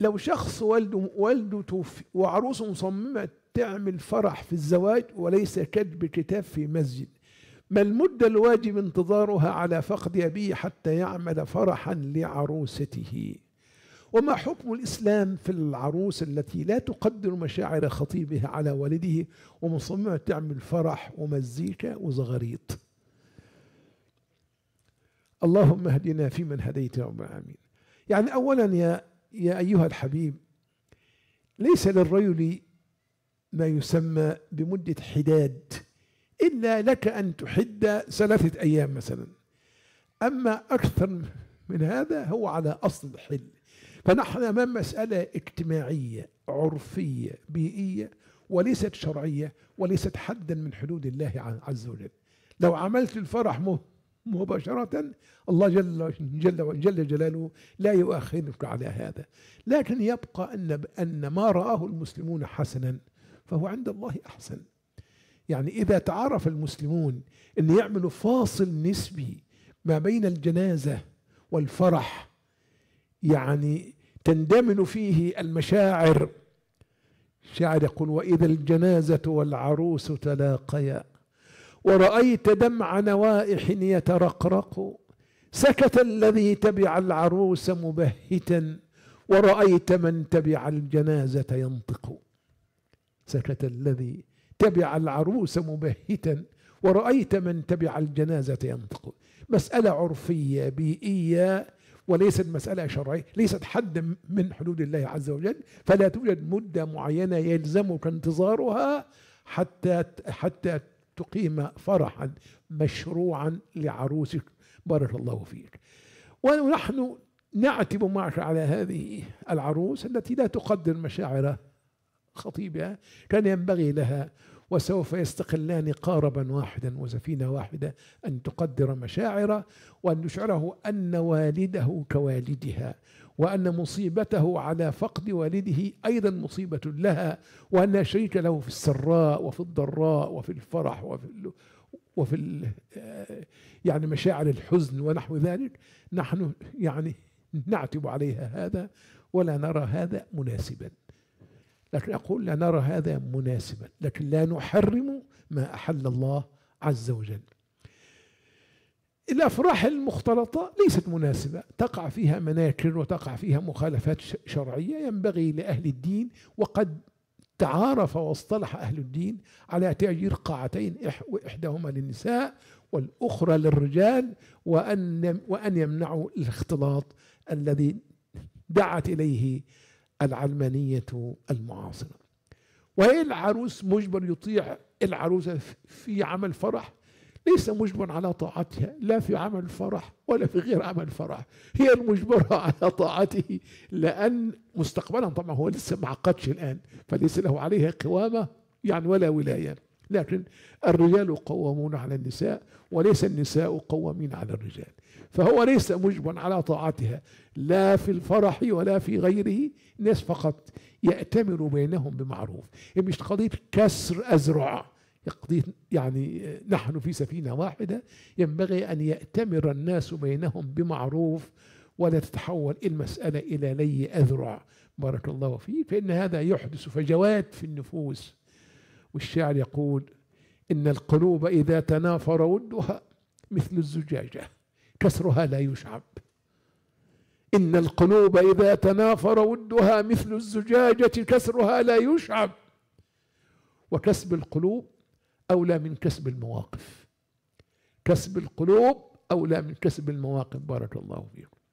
لو شخص والده والده توفي وعروسه مصممه تعمل فرح في الزواج وليس كتب كتاب في مسجد ما المدة الواجب انتظارها على فقد أبيه حتى يعمل فرحا لعروسته وما حكم الإسلام في العروس التي لا تقدر مشاعر خطيبها على والده ومصممة تعمل فرح ومزيكا وزغاريط اللهم اهدنا فيمن هديت يا رب العالمين يعني أولا يا يا أيها الحبيب ليس للرجل ما يسمى بمدة حداد إلا لك أن تحد ثلاثة أيام مثلا أما أكثر من هذا هو على أصل الحل فنحن أمام مسألة اجتماعية عرفية بيئية وليست شرعية وليست حدا من حدود الله عز وجل لو عملت الفرح مه مباشرة الله جل, جل, جل جلاله لا يؤاخذك على هذا لكن يبقى أن, أن ما رآه المسلمون حسنا فهو عند الله أحسن يعني إذا تعرف المسلمون أن يعملوا فاصل نسبي ما بين الجنازة والفرح يعني تندمن فيه المشاعر شاعر يقول وإذا الجنازة والعروس تلاقيا ورأيت دمع نوائح يترقرق سكت الذي تبع العروس مبهتا ورأيت من تبع الجنازة ينطق سكت الذي تبع العروس مبهتا ورأيت من تبع الجنازة ينطق مسألة عرفية بيئية وليست مسألة شرعية ليست حد من حدود الله عز وجل فلا توجد مدة معينة يلزمك انتظارها حتى حتى تقيم فرحا مشروعا لعروسك بارك الله فيك ونحن نعتب معك على هذه العروس التي لا تقدر مشاعر خطيبها كان ينبغي لها وسوف يستقلان قاربا واحدا وسفينة واحدة أن تقدر مشاعره وأن يشعره أن والده كوالدها وأن مصيبته على فقد والده أيضا مصيبة لها وأن شريك له في السراء وفي الضراء وفي الفرح وفي وفي آه، يعني مشاعر الحزن ونحو ذلك نحن يعني نعتب عليها هذا ولا نرى هذا مناسبا لكن أقول لا نرى هذا مناسبا لكن لا نحرم ما أحل الله عز وجل الأفراح المختلطة ليست مناسبة تقع فيها مناكر وتقع فيها مخالفات شرعية ينبغي لأهل الدين وقد تعارف واصطلح أهل الدين على تأجير قاعتين إحداهما للنساء والأخرى للرجال وأن, وأن يمنعوا الاختلاط الذي دعت إليه العلمانية المعاصرة وهي العروس مجبر يطيع العروسة في عمل فرح ليس مجبر على طاعتها لا في عمل فرح ولا في غير عمل فرح هي المجبرة على طاعته لأن مستقبلا طبعا هو لسه معقدش الآن فليس له عليها قوامة يعني ولا ولاية لكن الرجال قوامون على النساء وليس النساء قوامين على الرجال فهو ليس مجبا على طاعتها لا في الفرح ولا في غيره الناس فقط يأتمر بينهم بمعروف إيه، مش قضية كسر أزرع قضية يعني آه، نحن في سفينة واحدة ينبغي أن يأتمر الناس بينهم بمعروف ولا تتحول المسألة إلى لي أذرع بارك الله فيه فإن هذا يحدث فجوات في النفوس والشاعر يقول إن القلوب إذا تنافر ودها مثل الزجاجة كسرها لا يشعب إن القلوب إذا تنافر ودها مثل الزجاجة كسرها لا يشعب وكسب القلوب أولى من كسب المواقف كسب القلوب أولى من كسب المواقف بارك الله فيكم